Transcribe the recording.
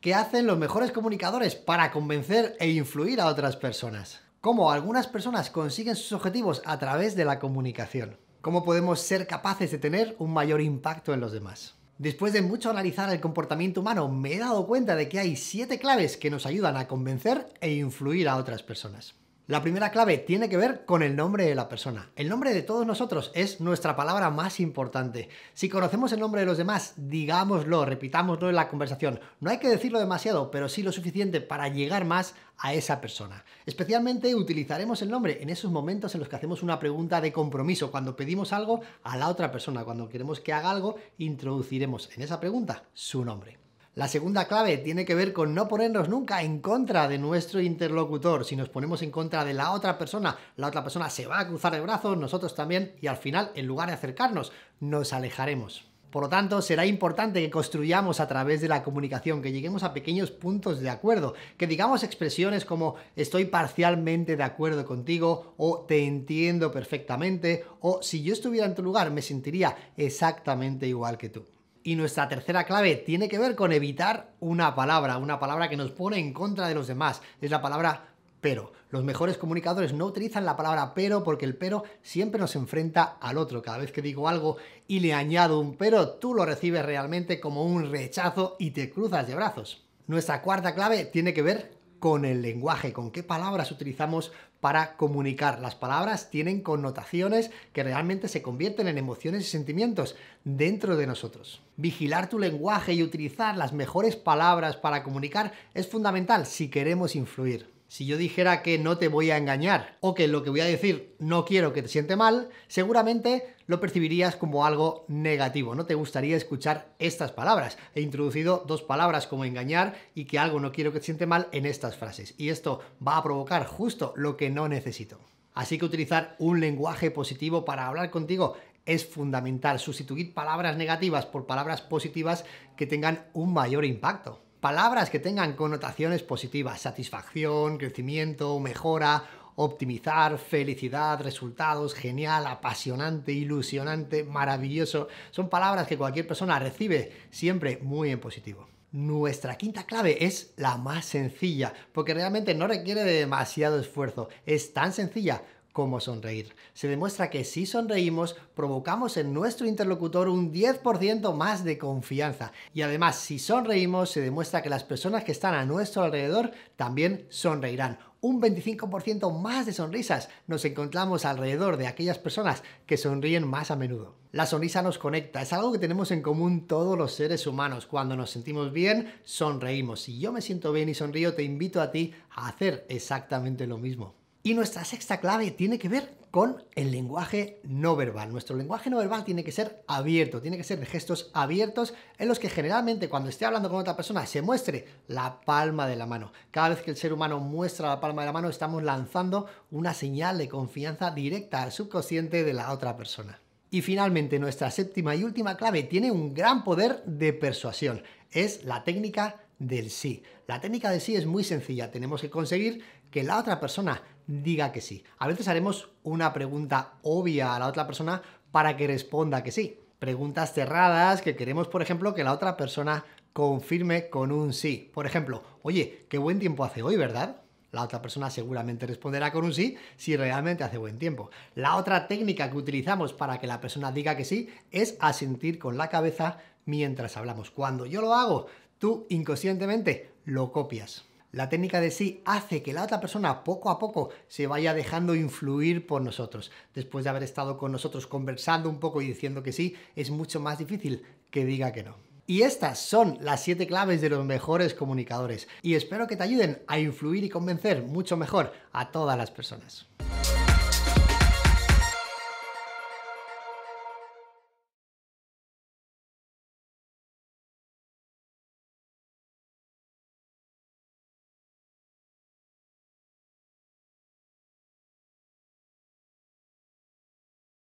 ¿Qué hacen los mejores comunicadores para convencer e influir a otras personas. Cómo algunas personas consiguen sus objetivos a través de la comunicación. Cómo podemos ser capaces de tener un mayor impacto en los demás. Después de mucho analizar el comportamiento humano, me he dado cuenta de que hay siete claves que nos ayudan a convencer e influir a otras personas. La primera clave tiene que ver con el nombre de la persona. El nombre de todos nosotros es nuestra palabra más importante. Si conocemos el nombre de los demás, digámoslo, repitámoslo en la conversación. No hay que decirlo demasiado, pero sí lo suficiente para llegar más a esa persona. Especialmente utilizaremos el nombre en esos momentos en los que hacemos una pregunta de compromiso, cuando pedimos algo a la otra persona, cuando queremos que haga algo, introduciremos en esa pregunta su nombre. La segunda clave tiene que ver con no ponernos nunca en contra de nuestro interlocutor. Si nos ponemos en contra de la otra persona, la otra persona se va a cruzar de brazos, nosotros también, y al final, en lugar de acercarnos, nos alejaremos. Por lo tanto, será importante que construyamos a través de la comunicación, que lleguemos a pequeños puntos de acuerdo, que digamos expresiones como estoy parcialmente de acuerdo contigo o te entiendo perfectamente o si yo estuviera en tu lugar me sentiría exactamente igual que tú. Y nuestra tercera clave tiene que ver con evitar una palabra, una palabra que nos pone en contra de los demás. Es la palabra pero. Los mejores comunicadores no utilizan la palabra pero porque el pero siempre nos enfrenta al otro. Cada vez que digo algo y le añado un pero, tú lo recibes realmente como un rechazo y te cruzas de brazos. Nuestra cuarta clave tiene que ver con el lenguaje, con qué palabras utilizamos para comunicar. Las palabras tienen connotaciones que realmente se convierten en emociones y sentimientos dentro de nosotros. Vigilar tu lenguaje y utilizar las mejores palabras para comunicar es fundamental si queremos influir. Si yo dijera que no te voy a engañar o que lo que voy a decir no quiero que te siente mal, seguramente lo percibirías como algo negativo. No te gustaría escuchar estas palabras. He introducido dos palabras como engañar y que algo no quiero que te siente mal en estas frases. Y esto va a provocar justo lo que no necesito. Así que utilizar un lenguaje positivo para hablar contigo es fundamental. Sustituir palabras negativas por palabras positivas que tengan un mayor impacto. Palabras que tengan connotaciones positivas, satisfacción, crecimiento, mejora, optimizar, felicidad, resultados, genial, apasionante, ilusionante, maravilloso. Son palabras que cualquier persona recibe siempre muy en positivo. Nuestra quinta clave es la más sencilla, porque realmente no requiere de demasiado esfuerzo. Es tan sencilla cómo sonreír. Se demuestra que si sonreímos, provocamos en nuestro interlocutor un 10% más de confianza. Y además, si sonreímos, se demuestra que las personas que están a nuestro alrededor también sonreirán. Un 25% más de sonrisas nos encontramos alrededor de aquellas personas que sonríen más a menudo. La sonrisa nos conecta, es algo que tenemos en común todos los seres humanos. Cuando nos sentimos bien, sonreímos. Si yo me siento bien y sonrío, te invito a ti a hacer exactamente lo mismo. Y nuestra sexta clave tiene que ver con el lenguaje no verbal. Nuestro lenguaje no verbal tiene que ser abierto, tiene que ser de gestos abiertos en los que generalmente cuando esté hablando con otra persona se muestre la palma de la mano. Cada vez que el ser humano muestra la palma de la mano estamos lanzando una señal de confianza directa al subconsciente de la otra persona. Y finalmente nuestra séptima y última clave tiene un gran poder de persuasión. Es la técnica del sí. La técnica del sí es muy sencilla, tenemos que conseguir que la otra persona diga que sí. A veces haremos una pregunta obvia a la otra persona para que responda que sí. Preguntas cerradas que queremos, por ejemplo, que la otra persona confirme con un sí. Por ejemplo, oye, qué buen tiempo hace hoy, ¿verdad? La otra persona seguramente responderá con un sí si realmente hace buen tiempo. La otra técnica que utilizamos para que la persona diga que sí es asentir con la cabeza mientras hablamos. Cuando yo lo hago, tú inconscientemente lo copias. La técnica de sí hace que la otra persona poco a poco se vaya dejando influir por nosotros. Después de haber estado con nosotros conversando un poco y diciendo que sí, es mucho más difícil que diga que no. Y estas son las 7 claves de los mejores comunicadores y espero que te ayuden a influir y convencer mucho mejor a todas las personas.